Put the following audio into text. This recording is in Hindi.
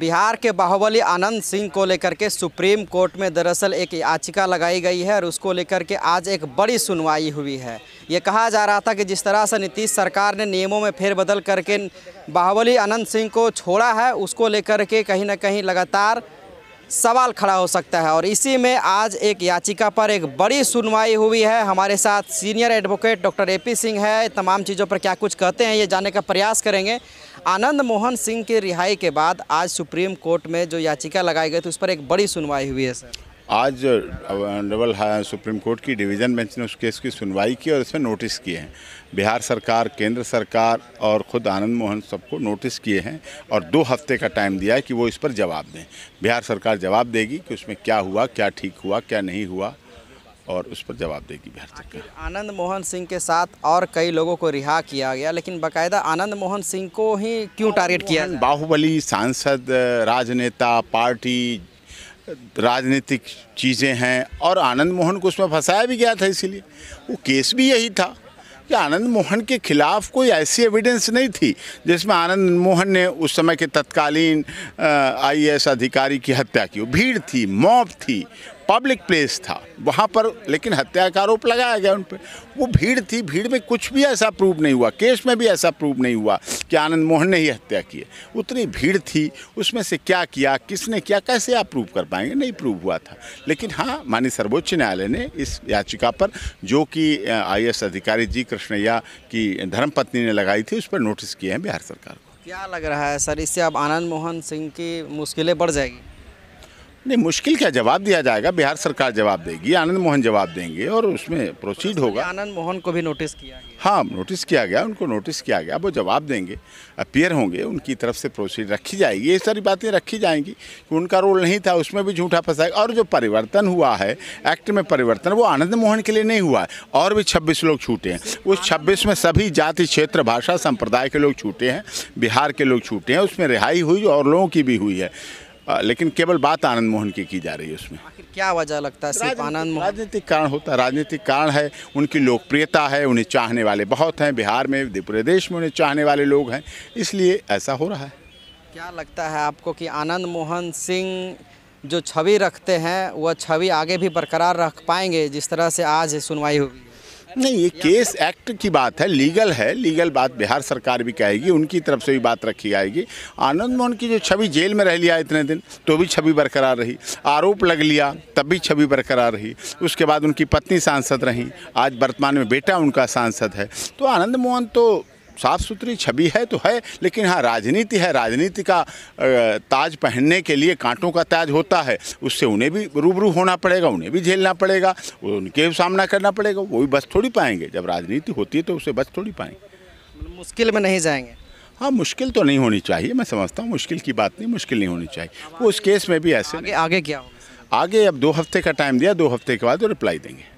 बिहार के बाहुबली आनंद सिंह को लेकर के सुप्रीम कोर्ट में दरअसल एक याचिका लगाई गई है और उसको लेकर के आज एक बड़ी सुनवाई हुई है ये कहा जा रहा था कि जिस तरह से नीतीश सरकार ने नियमों में फेरबदल करके बाहुबली आनंद सिंह को छोड़ा है उसको लेकर के कहीं ना कहीं लगातार सवाल खड़ा हो सकता है और इसी में आज एक याचिका पर एक बड़ी सुनवाई हुई है हमारे साथ senior advocate doctor A P Singh है तमाम चीज़ों पर क्या कुछ कहते हैं ये जानने का प्रयास करेंगे आनंद मोहन सिंह के रिहाई के बाद आज सुप्रीम कोर्ट में जो याचिका लगाई गई थी उस पर एक बड़ी सुनवाई हुई है सर आज ऑनरेबल हाँ, सुप्रीम कोर्ट की डिवीज़न बेंच ने उस केस की सुनवाई की और इसमें नोटिस किए हैं बिहार सरकार केंद्र सरकार और ख़ुद आनंद मोहन सबको नोटिस किए हैं और दो हफ्ते का टाइम दिया है कि वो इस पर जवाब दें बिहार सरकार जवाब देगी कि उसमें क्या हुआ क्या ठीक हुआ क्या नहीं हुआ और उस पर जवाब देगी बिहार सरकार आनंद मोहन सिंह के साथ और कई लोगों को रिहा किया गया लेकिन बाकायदा आनंद मोहन सिंह को ही क्यों टारगेट किया बाहुबली सांसद राजनेता पार्टी राजनीतिक चीज़ें हैं और आनंद मोहन को उसमें फंसाया भी गया था इसीलिए वो केस भी यही था कि आनंद मोहन के खिलाफ कोई ऐसी एविडेंस नहीं थी जिसमें आनंद मोहन ने उस समय के तत्कालीन आईएएस अधिकारी की हत्या की भीड़ थी मॉब थी पब्लिक प्लेस था वहाँ पर लेकिन हत्या का आरोप लगाया गया उन पर वो भीड़ थी भीड़ में कुछ भी ऐसा प्रूव नहीं हुआ केस में भी ऐसा प्रूव नहीं हुआ कि आनंद मोहन ने ही हत्या की है उतनी भीड़ थी उसमें से क्या किया किसने किया कैसे आप प्रूव कर पाएंगे नहीं प्रूव हुआ था लेकिन हाँ माननीय सर्वोच्च न्यायालय ने इस याचिका पर जो कि आई अधिकारी जी कृष्णैया की धर्मपत्नी ने लगाई थी उस पर नोटिस किए हैं बिहार सरकार को क्या लग रहा है सर इससे अब आनंद मोहन सिंह की मुश्किलें बढ़ जाएगी नहीं मुश्किल क्या जवाब दिया जाएगा बिहार सरकार जवाब देगी आनंद मोहन जवाब देंगे और उसमें प्रोसीड होगा आनंद मोहन को भी नोटिस किया गया हाँ नोटिस किया गया उनको नोटिस किया गया वो जवाब देंगे अपियर होंगे उनकी तरफ से प्रोसीड रखी जाएगी ये सारी बातें रखी जाएंगी कि उनका रोल नहीं था उसमें भी झूठा फंसाएगा और जो परिवर्तन हुआ है एक्ट में परिवर्तन वो आनंद मोहन के लिए नहीं हुआ है और भी छब्बीस लोग छूटे हैं उस छब्बीस में सभी जाति क्षेत्र भाषा संप्रदाय के लोग छूटे हैं बिहार के लोग छूटे हैं उसमें रिहाई हुई और लोगों की भी हुई है लेकिन केवल बात आनंद मोहन की की जा रही है उसमें क्या वजह लगता है सिर्फ आनंद मोहन राजनीतिक कारण होता है राजनीतिक कारण है उनकी लोकप्रियता है उन्हें चाहने वाले बहुत हैं बिहार में प्रदेश में उन्हें चाहने वाले लोग हैं इसलिए ऐसा हो रहा है क्या लगता है आपको कि आनंद मोहन सिंह जो छवि रखते हैं वह छवि आगे भी बरकरार रख पाएंगे जिस तरह से आज सुनवाई हुई नहीं ये केस एक्ट की बात है लीगल है लीगल बात बिहार सरकार भी कहेगी उनकी तरफ से भी बात रखी जाएगी आनंद मोहन की जो छवि जेल में रह लिया इतने दिन तो भी छवि बरकरार रही आरोप लग लिया तब भी छवि बरकरार रही उसके बाद उनकी पत्नी सांसद रहीं आज वर्तमान में बेटा उनका सांसद है तो आनंद मोहन तो साफ सुथरी छवि है तो है लेकिन हाँ राजनीति है राजनीति का ताज पहनने के लिए कांटों का ताज होता है उससे उन्हें भी रूबरू होना पड़ेगा उन्हें भी झेलना पड़ेगा उनके सामना करना पड़ेगा वो भी बच थोड़ी पाएंगे जब राजनीति होती है तो उसे बच थोड़ी पाएंगे मतलब मुश्किल में नहीं जाएंगे हाँ मुश्किल तो नहीं होनी चाहिए मैं समझता हूँ मुश्किल की बात नहीं मुश्किल नहीं होनी चाहिए वो उस केस में भी ऐसे आगे, आगे क्या आगे अब दो हफ्ते का टाइम दिया दो हफ्ते के बाद रिप्लाई देंगे